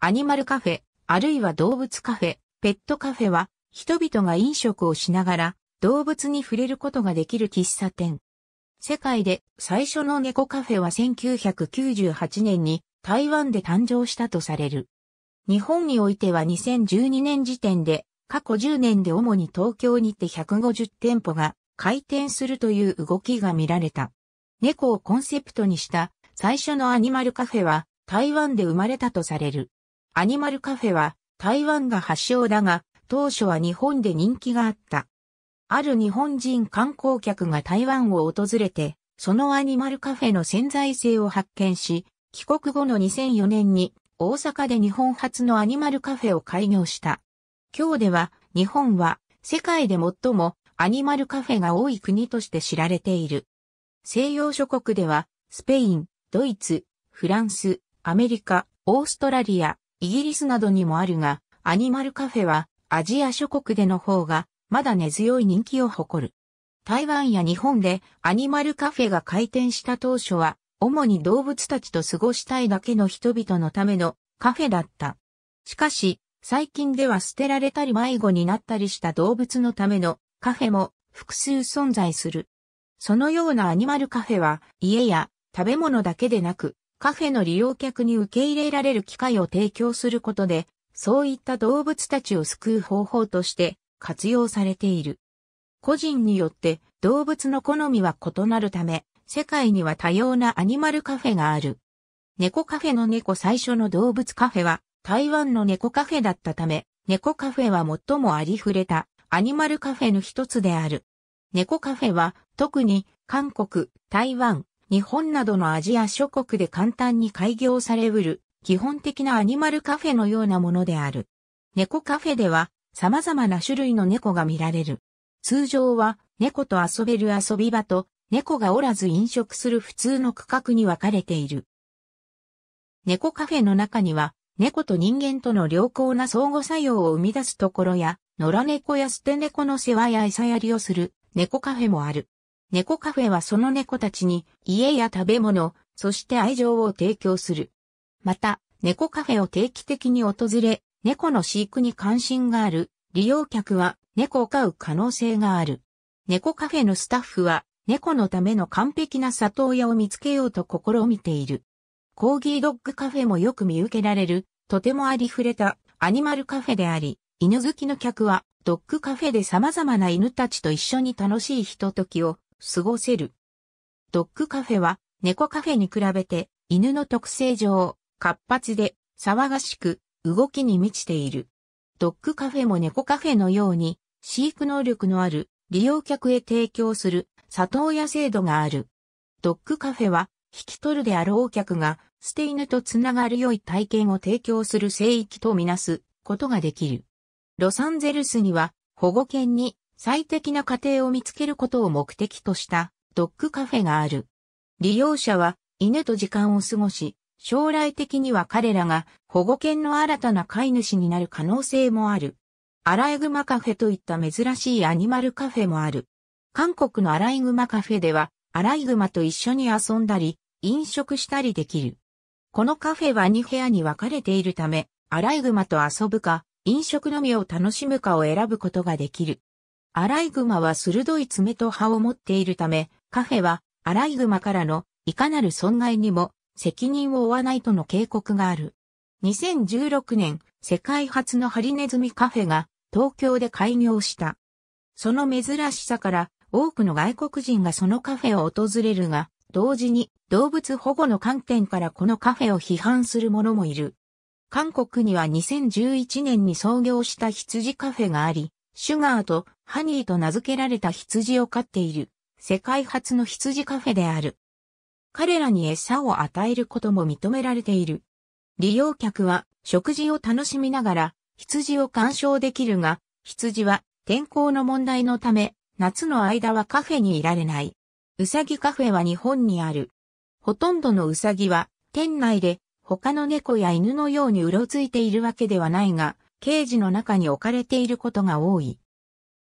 アニマルカフェ、あるいは動物カフェ、ペットカフェは、人々が飲食をしながら、動物に触れることができる喫茶店。世界で最初の猫カフェは1998年に台湾で誕生したとされる。日本においては2012年時点で過去10年で主に東京にて150店舗が開店するという動きが見られた。猫をコンセプトにした最初のアニマルカフェは台湾で生まれたとされる。アニマルカフェは台湾が発祥だが、当初は日本で人気があった。ある日本人観光客が台湾を訪れて、そのアニマルカフェの潜在性を発見し、帰国後の2004年に大阪で日本初のアニマルカフェを開業した。今日では日本は世界で最もアニマルカフェが多い国として知られている。西洋諸国ではスペイン、ドイツ、フランス、アメリカ、オーストラリア、イギリスなどにもあるが、アニマルカフェはアジア諸国での方がまだ根強い人気を誇る。台湾や日本でアニマルカフェが開店した当初は、主に動物たちと過ごしたいだけの人々のためのカフェだった。しかし、最近では捨てられたり迷子になったりした動物のためのカフェも複数存在する。そのようなアニマルカフェは家や食べ物だけでなくカフェの利用客に受け入れられる機会を提供することで、そういった動物たちを救う方法として活用されている。個人によって動物の好みは異なるため、世界には多様なアニマルカフェがある。猫カフェの猫最初の動物カフェは台湾の猫カフェだったため、猫カフェは最もありふれたアニマルカフェの一つである。猫カフェは特に韓国、台湾、日本などのアジア諸国で簡単に開業されうる、基本的なアニマルカフェのようなものである。猫カフェでは、様々な種類の猫が見られる。通常は、猫と遊べる遊び場と、猫がおらず飲食する普通の区画に分かれている。猫カフェの中には、猫と人間との良好な相互作用を生み出すところや、野良猫や捨て猫の世話や餌やりをする猫カフェもある。猫カフェはその猫たちに家や食べ物、そして愛情を提供する。また、猫カフェを定期的に訪れ、猫の飼育に関心がある利用客は猫を飼う可能性がある。猫カフェのスタッフは猫のための完璧な里親を見つけようと試みている。コーギードッグカフェもよく見受けられる、とてもありふれたアニマルカフェであり、犬好きの客はドッグカフェで様々な犬たちと一緒に楽しいひとときを過ごせる。ドッグカフェは猫カフェに比べて犬の特性上活発で騒がしく動きに満ちている。ドッグカフェも猫カフェのように飼育能力のある利用客へ提供する里親制度がある。ドッグカフェは引き取るであろう客が捨て犬とつながる良い体験を提供する聖域とみなすことができる。ロサンゼルスには保護犬に最適な家庭を見つけることを目的としたドッグカフェがある。利用者は犬と時間を過ごし、将来的には彼らが保護犬の新たな飼い主になる可能性もある。アライグマカフェといった珍しいアニマルカフェもある。韓国のアライグマカフェでは、アライグマと一緒に遊んだり、飲食したりできる。このカフェは2部屋に分かれているため、アライグマと遊ぶか、飲食のみを楽しむかを選ぶことができる。アライグマは鋭い爪と歯を持っているため、カフェはアライグマからのいかなる損害にも責任を負わないとの警告がある。2016年、世界初のハリネズミカフェが東京で開業した。その珍しさから多くの外国人がそのカフェを訪れるが、同時に動物保護の観点からこのカフェを批判する者もいる。韓国には2011年に創業した羊カフェがあり、シュガーとハニーと名付けられた羊を飼っている、世界初の羊カフェである。彼らに餌を与えることも認められている。利用客は食事を楽しみながら羊を鑑賞できるが、羊は天候の問題のため、夏の間はカフェにいられない。うさぎカフェは日本にある。ほとんどのうさぎは店内で他の猫や犬のようにうろついているわけではないが、ケージの中に置かれていることが多い。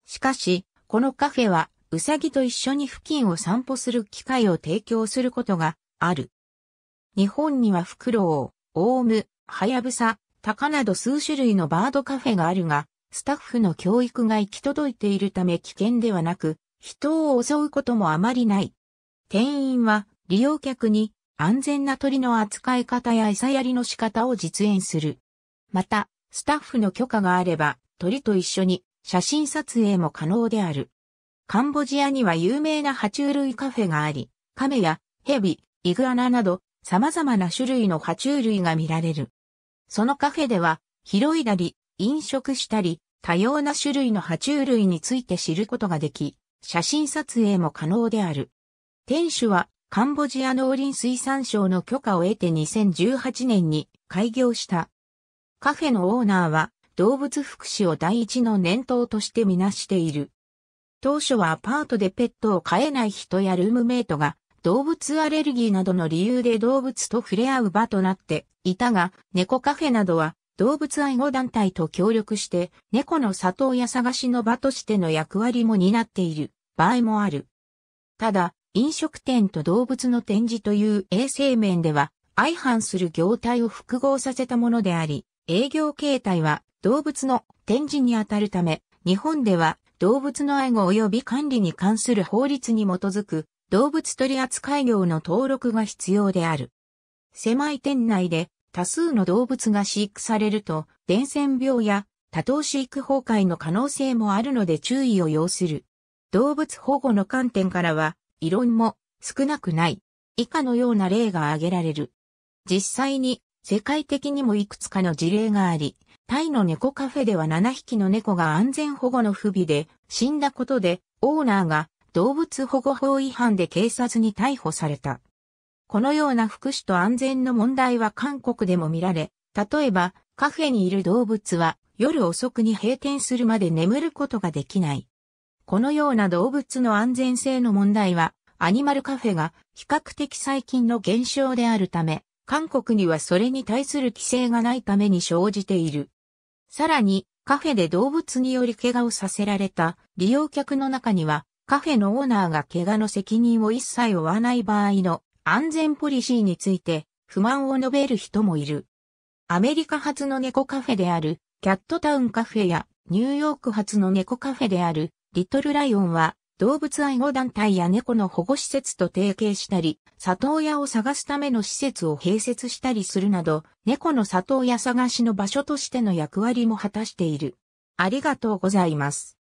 しかし、このカフェは、ウサギと一緒に付近を散歩する機会を提供することがある。日本にはフクロウ、オウム、ハヤブサ、タカなど数種類のバードカフェがあるが、スタッフの教育が行き届いているため危険ではなく、人を襲うこともあまりない。店員は利用客に安全な鳥の扱い方や餌やりの仕方を実演する。また、スタッフの許可があれば、鳥と一緒に写真撮影も可能である。カンボジアには有名な爬虫類カフェがあり、亀やヘビ、イグアナなど様々な種類の爬虫類が見られる。そのカフェでは、拾いだり、飲食したり、多様な種類の爬虫類について知ることができ、写真撮影も可能である。店主は、カンボジア農林水産省の許可を得て2018年に開業したカフェのオーナーは動物福祉を第一の念頭としてみなしている。当初はアパートでペットを飼えない人やルームメイトが動物アレルギーなどの理由で動物と触れ合う場となっていたが、猫カフェなどは動物愛護団体と協力して猫の里親探しの場としての役割も担っている場合もある。ただ、飲食店と動物の展示という衛生面では相反する業態を複合させたものであり、営業形態は動物の展示にあたるため、日本では動物の愛護及び管理に関する法律に基づく動物取扱業の登録が必要である。狭い店内で多数の動物が飼育されると、伝染病や多頭飼育崩壊の可能性もあるので注意を要する。動物保護の観点からは、異論も少なくない。以下のような例が挙げられる。実際に世界的にもいくつかの事例があり、タイの猫カフェでは7匹の猫が安全保護の不備で死んだことで、オーナーが動物保護法違反で警察に逮捕された。このような福祉と安全の問題は韓国でも見られ、例えばカフェにいる動物は夜遅くに閉店するまで眠ることができない。このような動物の安全性の問題はアニマルカフェが比較的最近の現象であるため、韓国にはそれに対する規制がないために生じている。さらに、カフェで動物により怪我をさせられた利用客の中には、カフェのオーナーが怪我の責任を一切負わない場合の安全ポリシーについて不満を述べる人もいる。アメリカ発の猫カフェであるキャットタウンカフェやニューヨーク発の猫カフェであるリトルライオンは動物愛護団体や猫の保護施設と提携したり、里親を探すための施設を併設したりするなど、猫の里親探しの場所としての役割も果たしている。ありがとうございます。